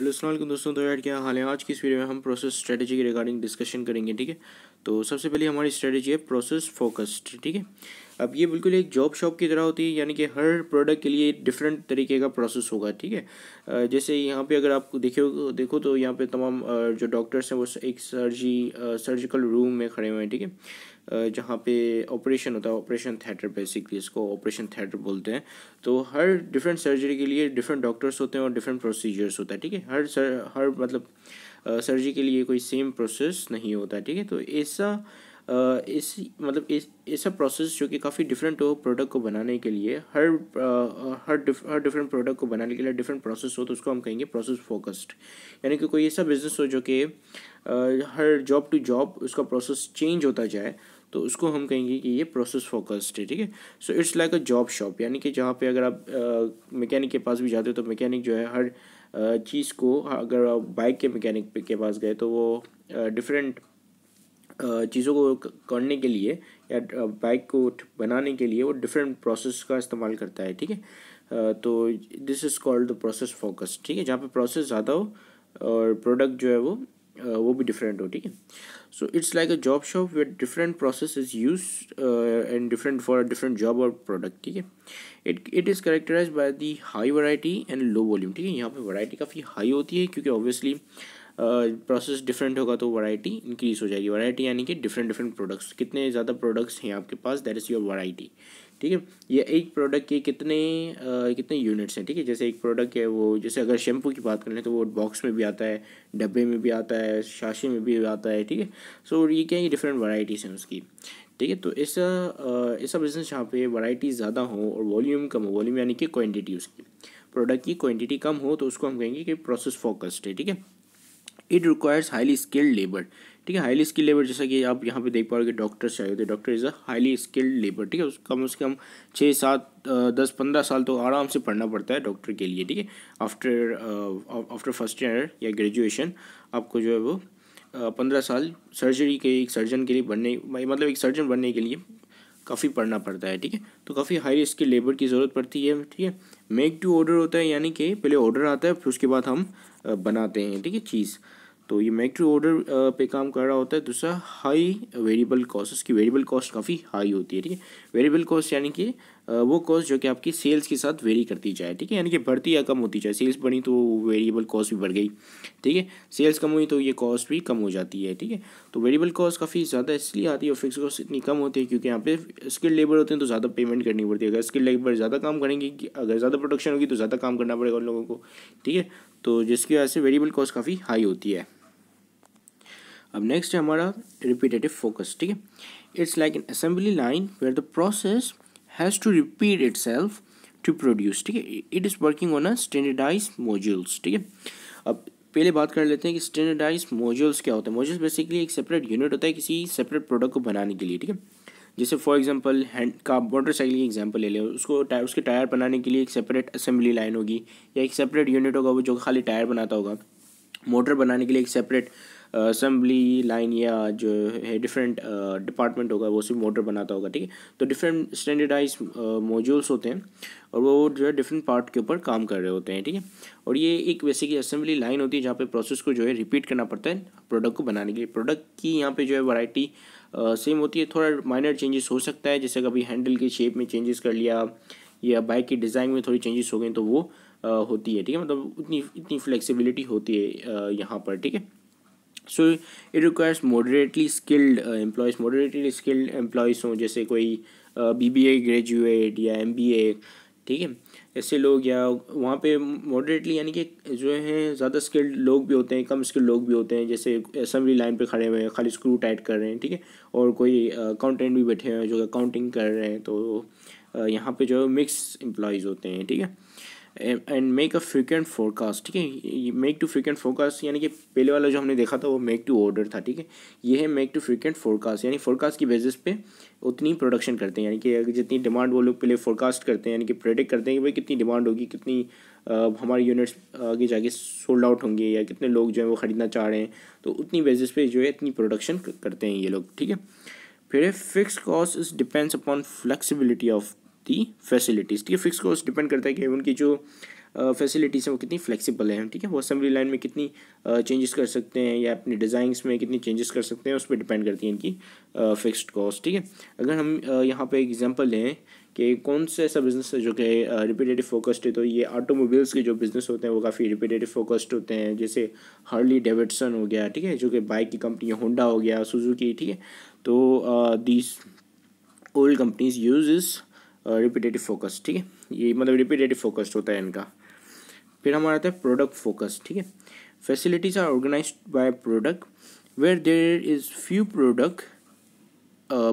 hello Aslam दोस्तों तो यार क्या हाल है आज की इस वीडियो में हम प्रोसेस स्ट्रेटजी के रिगार्डिंग डिस्कशन करेंगे ठीक है तो सबसे पहले हमारी स्ट्रेटजी है प्रोसेस फोकस्ड ठीक है अब ये बिल्कुल एक जॉब शॉप की तरह होती है यानी कि हर प्रोडक्ट के लिए डिफरेंट तरीके का प्रोसेस होगा ठीक है जैसे यहाँ पे अगर आप देखो देखो तो यहाँ पे तमाम जो डॉक्टर्स हैं वो एक सर्जी सर्जिकल रूम में खड़े हुए हैं ठीक है जहाँ पे ऑपरेशन होता है ऑपरेशन थिएटर बेसिकली इसको ऑपरेशन थिएटर बोलते हैं तो हर डिफरेंट सर्जरी के लिए डिफरेंट डॉक्टर्स होते हैं और डिफरेंट प्रोसीजर्स होता है ठीक है हर सर हर मतलब सर्जरी के लिए कोई सेम प्रोसेस नहीं होता ठीक है तो ऐसा इस मतलब इस ऐसा प्रोसेस जो कि काफ़ी डिफरेंट हो प्रोडक्ट को बनाने के लिए हर हर डिफ, हर डिफरेंट प्रोडक्ट को बनाने के लिए डिफरेंट प्रोसेस हो तो उसको हम कहेंगे प्रोसेस फोकस्ड यानी कि कोई ऐसा बिजनेस हो जो कि हर जॉब टू जॉब उसका प्रोसेस चेंज होता जाए तो उसको हम कहेंगे कि ये प्रोसेस फोकस्ड है ठीक है so it's like a job shop यानी कि जहाँ पे अगर आप मैकेनिक के पास भी जाते हो तो मैकेनिक जो है हर uh, चीज़ को अगर आप बाइक के मैकेनिक के पास गए तो वो डिफरेंट uh, चीज़ों को करने के लिए या बाइक को बनाने के लिए वो डिफरेंट प्रोसेस का इस्तेमाल करता है ठीक है तो this is called the process focus ठीक है जहाँ पे प्रोसेस ज़्यादा हो और प्रोडक्ट जो है वो Uh, वो भी डिफरेंट हो ठीक है so it's like a job shop with different process is use and different for different job और प्रोडक्ट ठीक है it it is characterize by the high variety and low volume ठीक है यहाँ पे वैरायटी काफ़ी हाई होती है क्योंकि ऑब्वियसली प्रोसेस डिफरेंट होगा तो वराइटी इंक्रीज हो जाएगी वराइटी यानी कि डिफरेंट डिफरेंट प्रोडक्ट्स कितने ज़्यादा प्रोडक्ट्स हैं आपके पास दैट इज़ योर वराइटी ठीक है ये एक प्रोडक्ट के कितने आ, कितने यूनिट्स हैं ठीक है जैसे एक प्रोडक्ट है वो जैसे अगर शैम्पू की बात कर लें तो वो बॉक्स में भी आता है डब्बे में भी आता है शाशी में भी आता है ठीक है सो ये क्या है डिफरेंट वराइटीज हैं उसकी ठीक है तो ऐसा ऐसा बिजनेस जहाँ पे वराइटी ज़्यादा हो और वॉल्यूम कम हो वॉल्यूम यानी कि क्वान्टिटी उसकी प्रोडक्ट की क्वान्टिटी कम हो तो उसको हम कहेंगे कि प्रोसेस फोकस्ड है ठीक है it requires highly skilled labour ठीक है हाईली स्किल्ड लेबर जैसा कि आप यहाँ पे देख पाओगे डॉक्टर चाहिए होते doctor is a highly skilled labour ठीक है उस कम से कम छः सात दस पंद्रह साल तो आराम से पढ़ना पड़ता है डॉक्टर के लिए ठीक है आफ्टर आफ्टर फर्स्ट ईयर या ग्रेजुएशन आपको जो है वो पंद्रह साल सर्जरी के एक सर्जन के लिए बनने मतलब एक सर्जन बनने के लिए काफ़ी पढ़ना पड़ता है ठीक है तो काफ़ी हाई रिस्क के लेबर की ज़रूरत पड़ती है ठीक है मेक टू ऑर्डर होता है यानी कि पहले ऑर्डर आता है फिर उसके बाद हम बनाते हैं ठीक है चीज़ तो ये मेक टू ऑर्डर पे काम कर रहा होता है दूसरा हाई वेरिएबल कॉस्ट उसकी वेरिएबल कॉस्ट काफ़ी हाई होती है ठीक है वेरिएबल कॉस्ट यानी कि uh, वो कॉस्ट जो कि आपकी सेल्स के साथ वेरी करती जाए ठीक है यानी कि बढ़ती या कम होती जाए सेल्स बढ़ी तो वेरिएबल कॉस्ट भी बढ़ गई ठीक है सेल्स कम हुई तो ये कॉस्ट भी कम हो जाती है ठीक है तो वेरिएबल कॉस्ट काफ़ी ज़्यादा इसलिए आती है और फिक्स कॉस्ट इतनी कम होती है क्योंकि यहाँ पे स्किल लेबर होते हैं तो ज़्यादा पेमेंट करनी पड़ती है अगर स्किल लेबर ज़्यादा काम करेंगे अगर ज़्यादा प्रोडक्शन होगी तो ज़्यादा काम करना पड़ेगा उन लोगों को ठीक है तो जिसकी वजह से वेरिएबल कॉस्ट काफ़ी हाई होती है अब नेक्स्ट है हमारा रिपीटेटिव फोकस ठीक है it's like an assembly line where the process has to repeat itself to produce ठीक है it is working on a standardize modules ठीक है अब पहले बात कर लेते हैं कि स्टैंडर्डाइज मॉड्यूल्स क्या होता है मॉड्यूल्स बेसिकली एक सेपरेट यूनिट होता है किसी सेपरेट प्रोडक्ट को बनाने के लिए ठीक है जैसे फॉर एग्जांपल हैंड का मोटरसाइकिल की एग्जांपल ले लें उसको टायर उसके टायर बनाने के लिए एक सेपरेट असेंबली लाइन होगी या एक सेपरेट यूनिट होगा वो जो खाली टायर बनाता होगा मोटर बनाने के लिए एक सेपरेट असम्बली लाइन या जो है डिफरेंट डिपार्टमेंट होगा वो सिर्फ मोटर बनाता होगा ठीक है तो डिफरेंट स्टैंडर्डाइज मॉड्यूल्स होते हैं और वो जो है डिफरेंट पार्ट के ऊपर काम कर रहे होते हैं ठीक है और ये एक वैसे की असेंबली लाइन होती है जहाँ पे प्रोसेस को जो है रिपीट करना पड़ता है प्रोडक्ट को बनाने के लिए प्रोडक्ट की यहाँ पे जो है वैरायटी सेम होती है थोड़ा माइनर चेंजेस हो सकता है जैसे कभी हैंडल की शेप में चेंजेस कर लिया या बाइक की डिज़ाइन में थोड़ी चेंजेस हो गए तो वो आ, होती है ठीक है मतलब उतनी इतनी फ्लेक्सीबिलिटी होती है यहाँ पर ठीक है so it requires moderately skilled employees moderately skilled employees हों जैसे कोई बी बी ए ग्रेजुएट या एम बी ए ठीक है ऐसे लोग या वहाँ पे मॉडरेटली यानी कि जो हैं ज़्यादा स्किल्ड लोग भी होते हैं कम स्किल्ड लोग भी होते हैं जैसे असम्बली लाइन पे खड़े हुए हैं खाली स्क्रू टाइट कर रहे हैं ठीक है और कोई अकाउंटेंट uh, भी बैठे हुए हैं जो अकाउंटिंग कर रहे हैं तो uh, यहाँ पे जो है मिक्स एम्प्लॉयज़ होते हैं ठीक है and make a frequent forecast ठीक है मेक टू फ्रिक्वेंट फोरकास्ट यानी कि पहले वाला जो हमने देखा था वो मेक टू ऑर्डर था ठीक है ये है मेक टू फ्रिक्वेंट फोरकास्ट यानी फोरकास्ट की बेसिस पे उतनी प्रोडक्शन करते हैं यानी कि जितनी डिमांड वो लोग पहले फोरकास्ट करते हैं यानी कि प्रेडिक्ट करते हैं कि भाई कितनी डिमांड होगी कितनी हमारे यूनिट्स आगे जाके सोल्ड आउट होंगे या कितने लोग जो है वो ख़रीदना चाह रहे हैं तो उतनी बेसिस पे जो है इतनी प्रोडक्शन करते हैं ये लोग ठीक है फिर fix cost is depends upon flexibility of the facilities ठीक है फिक्स कॉस्ट डिपेंड करता है कि उनकी जो फैसिलिटीज़ हैं वो कितनी फ्लेक्सिबल हैं ठीक है वो असेंबली लाइन में कितनी चेंजेस कर सकते हैं या अपनी डिज़ाइंस में कितनी चेंजेस कर सकते हैं उस पर डिपेंड करती है इनकी फिक्स्ड कॉस्ट ठीक है अगर हम यहाँ पे एग्जांपल लें कि कौन सा ऐसा बिज़नेस है जो कि रिपीटेटिव फोकस्ड है तो ये ऑटोमोबाइल्स के जो बिज़नेस होते हैं वो काफ़ी रिपीटेटिव फोकस्ड होते हैं जैसे हार्ली डेविडसन हो गया ठीक है जो कि बाइक की कंपनी होंडा हो गया सुजुकी ठीक है तो these old companies use repetitive focus ठीक है ये मतलब रिपीटेटिव फोकस्ड होता है इनका फिर हमारा आता है प्रोडक्ट फोकस ठीक है facilities are organize by product where there is few product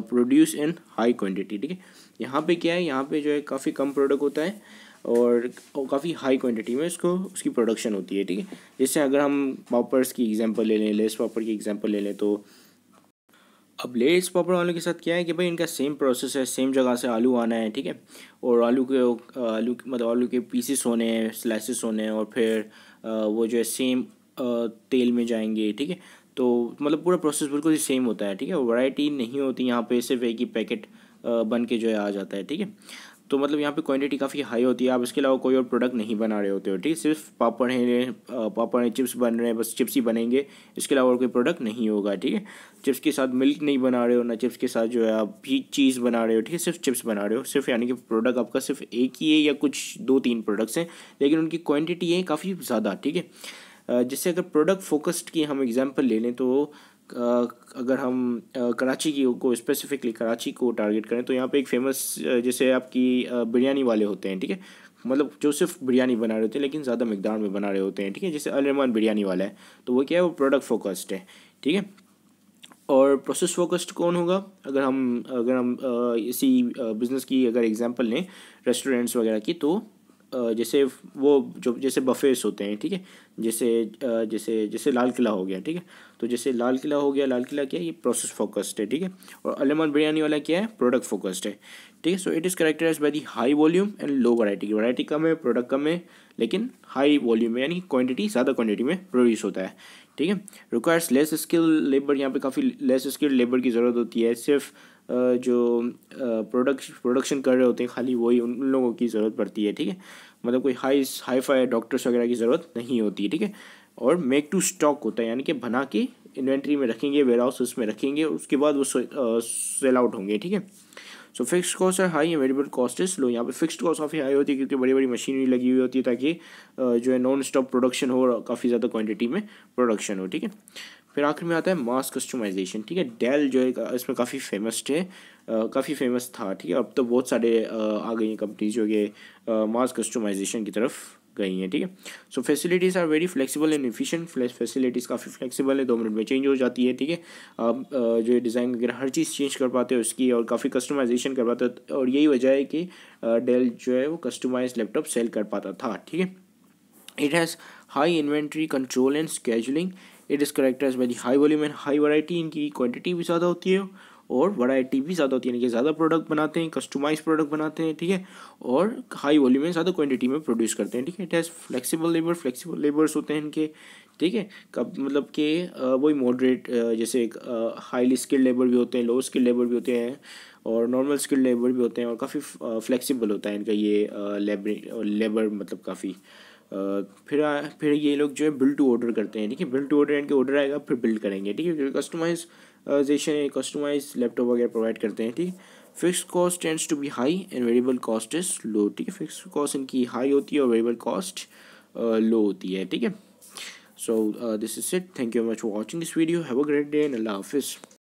produce in high quantity ठीक है यहाँ पे क्या है यहाँ पे जो है काफ़ी कम प्रोडक्ट होता है और काफ़ी हाई क्वांटिटी में उसको उसकी प्रोडक्शन होती है ठीक है जैसे अगर हम पापर्स की एग्जांपल ले लें लेस पॉपर की एग्जांपल ले लें तो अब लेटेस्ट पापड़ वालों के साथ क्या है कि भाई इनका सेम प्रोसेस है सेम जगह से आलू आना है ठीक है और आलू के आलू मतलब आलू के पीसेस होने हैं स्लाइसेस होने हैं और फिर वो जो है सेम तेल में जाएंगे ठीक है तो मतलब पूरा प्रोसेस बिल्कुल ही सेम होता है ठीक है वैरायटी नहीं होती यहाँ पे सिर्फ एक ही पैकेट बन के जो है आ जाता है ठीक है तो मतलब यहाँ पे क्वांटिटी काफ़ी हाई होती है आप इसके अलावा कोई और प्रोडक्ट नहीं बना रहे होते हो ठीक सिर्फ पापड़ हैं पापड़ हैं चिप्स बन रहे हैं बस चिप्स ही बनेंगे इसके अलावा और कोई प्रोडक्ट नहीं होगा ठीक है चिप्स के साथ मिल्क नहीं बना रहे हो ना चिप्स के साथ जो है आप ही चीज़ बना रहे हो ठीक है सिर्फ चिप्स बना रहे हो सिर्फ यानी कि प्रोडक्ट आपका सिर्फ एक ही है या कुछ दो तीन प्रोडक्ट्स हैं लेकिन उनकी क्वान्टिटी है काफ़ी ज़्यादा ठीक है जिससे अगर प्रोडक्ट फोकस्ड की हम एग्जाम्पल ले लें तो अगर हम कराची की को स्पेसिफिकली कराची को टारगेट करें तो यहाँ पे एक फेमस जैसे आपकी बिरयानी वाले होते हैं ठीक है मतलब जो सिर्फ बिरयानी बना रहे होते हैं लेकिन ज़्यादा मकदार में बना रहे होते हैं ठीक है जैसे अलरमान बिरयानी वाला है तो वो क्या है वो प्रोडक्ट फोकस्ड है ठीक है और प्रोसेस फोकस्ड कौन होगा अगर हम अगर हम इसी बिज़नेस की अगर एग्जांपल लें रेस्टोरेंट्स वगैरह की तो जैसे वो जो जैसे बफेस होते हैं ठीक है जैसे जैसे जैसे लाल किला हो गया ठीक है तो जैसे लाल किला हो गया लाल किला क्या है ये प्रोसेस फोकस्ड है ठीक है और अलेमान बिरयानी वाला क्या है प्रोडक्ट फोकस्ड है ठीक है so it is characterize by the high volume and low variety की वराइटी कम है प्रोडक्ट कम है लेकिन हाई वॉल्यूम में यानी क्वान्टिटी ज़्यादा क्वान्टिटी में प्रोड्यूस होता है ठीक है रिक्वायर्स लेस स्किल लेबर यहाँ पे काफ़ी लेस स्किल्ड लेबर की ज़रूरत होती है सिर्फ जो प्रोडक्श प्रोडक्शन कर रहे होते हैं खाली वही उन लोगों की ज़रूरत पड़ती है ठीक है मतलब कोई हाई हाई फाई डॉक्टर्स वगैरह की ज़रूरत नहीं होती है ठीक है और मेक टू स्टॉक होता है यानी कि बना के इन्वेंट्री में रखेंगे वेयर हाउस उसमें रखेंगे उसके बाद वो सेल आउट होंगे ठीक है सो फिक्स कॉस्ट है हाई है वेरिएबल कॉस्ट इज लो यहाँ पे फिक्स कॉस्ट काफ़ी हाई होती है क्योंकि बड़ी बड़ी मशीनरी लगी हुई होती है ताकि जो है नॉन स्टॉप प्रोडक्शन हो काफ़ी ज़्यादा क्वांटिटी में प्रोडक्शन हो ठीक है फिर आखिर में आता है मास कस्टमाइजेशन ठीक है डेल जो है इसमें काफ़ी फेमस थे काफ़ी फेमस था ठीक है अब तो बहुत सारे आ गई हैं कंपनीज जो कि मास कस्टमाइजेशन की तरफ गई हैं ठीक है so facilities are very flexible and efficient facilities काफ़ी फ्लेक्सिबल है दो मिनट में चेंज हो जाती है ठीक है आप जो डिज़ाइन वगैरह हर चीज़ चेंज कर पाते हो उसकी और काफ़ी कस्टमाइजेशन कर पाते हो और यही वजह है कि डेल जो है वो कस्टमाइज लैपटॉप सेल कर पाता था ठीक है it has high inventory control and scheduling it is character as very high volume and high variety इनकी क्वान्टिटी भी ज़्यादा होती है और वराइटी भी ज़्यादा होती है यानी कि ज़्यादा प्रोडक्ट बनाते हैं कस्टमाइज प्रोडक्ट बनाते हैं ठीक है और हाई वॉल्यूम में ज़्यादा क्वान्टिटी में प्रोड्यूस करते हैं ठीक है it has flexible labour flexible labours होते हैं इनके ठीक है कब मतलब कि वही मॉडरेट जैसे एक हाईली स्किल्ड लेबर भी होते हैं लो स्किल्ड लेबर भी होते हैं और नॉर्मल स्किल्ड लेबर भी होते हैं और काफ़ी फ्लेक्सिबल होता है इनका ये लेबर लेबर मतलब काफ़ी फिर फिर ये लोग जो है बिल टू ऑर्डर करते हैं ठीक है बिल टू ऑर्डर इनके ऑर्डर आएगा फिर बिल्ड करेंगे ठीक है कस्टमाइजेशन कस्टमाइज लैपटॉप वगैरह प्रोवाइड करते हैं ठीक fix cost tends to be high and variable cost is low ठीक है फिक्स कॉस्ट इनकी हाई होती है और वेरिएबल कॉस्ट लो होती है ठीक है so this is it thank you much for watching this video this video have a great day and